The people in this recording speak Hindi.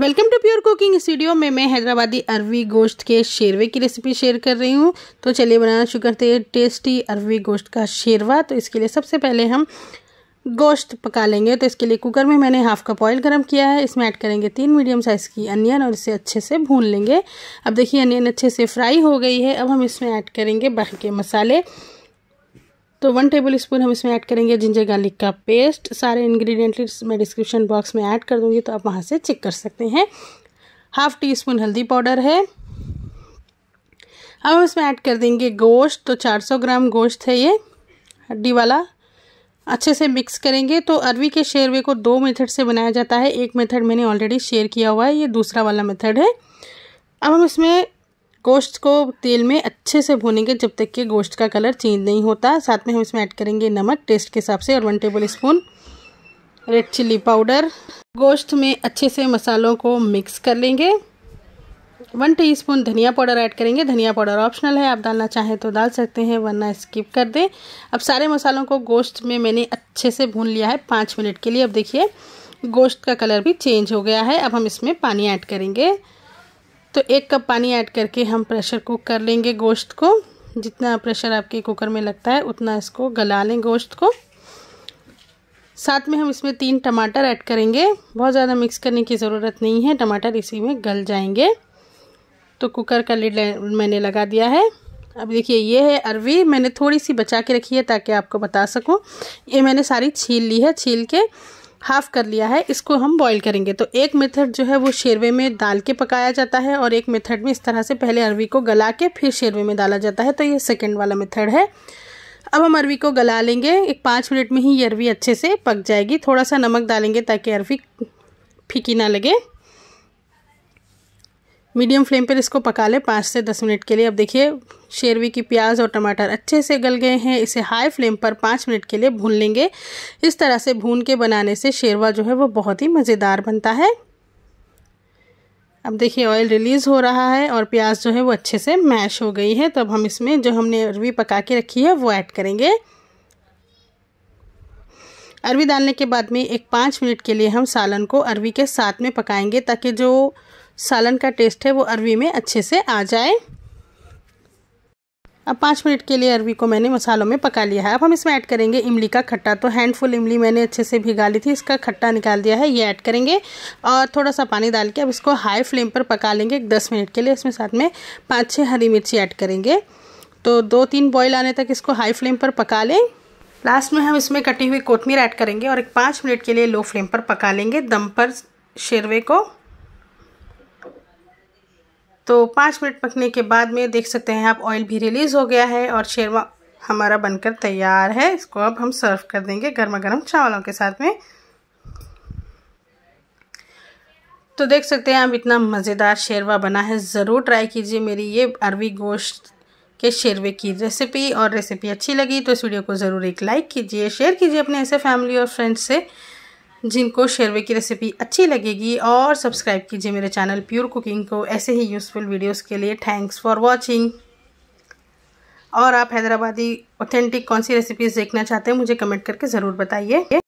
welcome to pure cooking studio में मैं हैदराबादी अरवी गोश्त के शेरवे की रेसिपी शेयर कर रही हूँ तो चलिए बनाना शुरू करते हैं टेस्टी अरवी गोश्त का शेरवा तो इसके लिए सबसे पहले हम गोश्त पका लेंगे तो इसके लिए कुकर में मैंने हाफ कप ऑयल गर्म किया है इसमें ऐड करेंगे तीन मीडियम साइज़ की अनियन और इसे अच्छे से भून लेंगे अब देखिए अनियन अच्छे से फ्राई हो गई है अब हम इसमें ऐड करेंगे बाकी मसाले तो वन टेबल स्पून हम इसमें ऐड करेंगे जिंजर गार्लिक का पेस्ट सारे इन्ग्रीडियंट मैं डिस्क्रिप्शन बॉक्स में ऐड कर दूँगी तो आप वहाँ से चेक कर सकते हैं हाफ टी स्पून हल्दी पाउडर है अब हम इसमें ऐड कर देंगे गोश्त तो 400 ग्राम गोश्त है ये हड्डी वाला अच्छे से मिक्स करेंगे तो अरवी के शेरवे को दो मेथड से बनाया जाता है एक मेथड मैंने ऑलरेडी शेयर किया हुआ है ये दूसरा वाला मेथड है अब हम इसमें गोश्त को तेल में अच्छे से भूनेंगे जब तक कि गोश्त का कलर चेंज नहीं होता साथ में हम इसमें ऐड करेंगे नमक टेस्ट के हिसाब से और one tablespoon red chilli powder गोश्त में अच्छे से मसालों को मिक्स कर लेंगे वन टीस्पून धनिया पाउडर ऐड करेंगे धनिया पाउडर ऑप्शनल है आप डालना चाहें तो डाल सकते हैं वरना स्किप कर दें अब सारे मसालों को गोश्त में मैंने अच्छे से भून लिया है पाँच मिनट के लिए अब देखिए गोश्त का कलर भी चेंज हो गया है अब हम इसमें पानी ऐड करेंगे तो एक कप पानी ऐड करके हम प्रेशर कुक कर लेंगे गोश्त को जितना प्रेशर आपके कुकर में लगता है उतना इसको गला लें गोश्त को साथ में हम इसमें तीन टमाटर ऐड करेंगे बहुत ज़्यादा मिक्स करने की ज़रूरत नहीं है टमाटर इसी में गल जाएंगे तो कुकर का लिड मैंने लगा दिया है अब देखिए ये है अरवी मैंने थोड़ी सी बचा के रखी है ताकि आपको बता सकूं ये मैंने सारी छील ली है छील के हाफ कर लिया है इसको हम बॉईल करेंगे तो एक मेथड जो है वो शेरवे में डाल के पकाया जाता है और एक मेथड में इस तरह से पहले अरवी को गला के फिर शेरवे में डाला जाता है तो ये सेकेंड वाला मेथड है अब हम अरवी को गला लेंगे एक पाँच मिनट में ही ये अरवी अच्छे से पक जाएगी थोड़ा सा नमक डालेंगे ताकि अरवी फीकी ना लगे मीडियम फ्लेम पर इसको पका लें पाँच से दस मिनट के लिए अब देखिए शेरवी की प्याज और टमाटर अच्छे से गल गए हैं इसे हाई फ्लेम पर पाँच मिनट के लिए भून लेंगे इस तरह से भून के बनाने से शेरवा जो है वो बहुत ही मज़ेदार बनता है अब देखिए ऑयल रिलीज़ हो रहा है और प्याज जो है वो अच्छे से मैश हो गई है तो अब हम इसमें जो हमने अरवी पका के रखी है वो ऐड करेंगे अरवी डालने के बाद में एक पाँच मिनट के लिए हम सालन को अरवी के साथ में पकाएंगे ताकि जो सालन का टेस्ट है वो अरवी में अच्छे से आ जाए अब पाँच मिनट के लिए अरवी को मैंने मसालों में पका लिया है अब हम इसमें ऐड करेंगे इमली का खट्टा तो हैंडफुल इमली मैंने अच्छे से भिगा ली थी इसका खट्टा निकाल दिया है ये ऐड करेंगे और थोड़ा सा पानी डाल के अब इसको हाई फ्लेम पर पका लेंगे एक दस मिनट के लिए इसमें साथ में पाँच छः हरी मिर्ची ऐड करेंगे तो दो तीन बॉयल आने तक इसको हाई फ्लेम पर पका लें लास्ट में हम इसमें कटी हुई कोतमीर ऐड करेंगे और एक पाँच मिनट के लिए लो फ्लेम पर पका लेंगे दम पर शेरवे को तो पाँच मिनट पकने के बाद में देख सकते हैं आप ऑयल भी रिलीज़ हो गया है और शेरवा हमारा बनकर तैयार है इसको अब हम सर्व कर देंगे गर्मा गर्म चावलों के साथ में तो देख सकते हैं आप इतना मज़ेदार शेरवा बना है ज़रूर ट्राई कीजिए मेरी ये अरवी गोश्त के शेरवे की रेसिपी और रेसिपी अच्छी लगी तो इस वीडियो को ज़रूर एक लाइक कीजिए शेयर कीजिए अपने ऐसे फैमिली और फ्रेंड्स से जिनको शेरवे की रेसिपी अच्छी लगेगी और सब्सक्राइब कीजिए मेरे चैनल प्योर कुकिंग को ऐसे ही यूज़फुल वीडियोस के लिए थैंक्स फॉर वाचिंग और आप हैदराबादी ऑथेंटिक कौन सी रेसिपीज़ देखना चाहते हैं मुझे कमेंट करके ज़रूर बताइए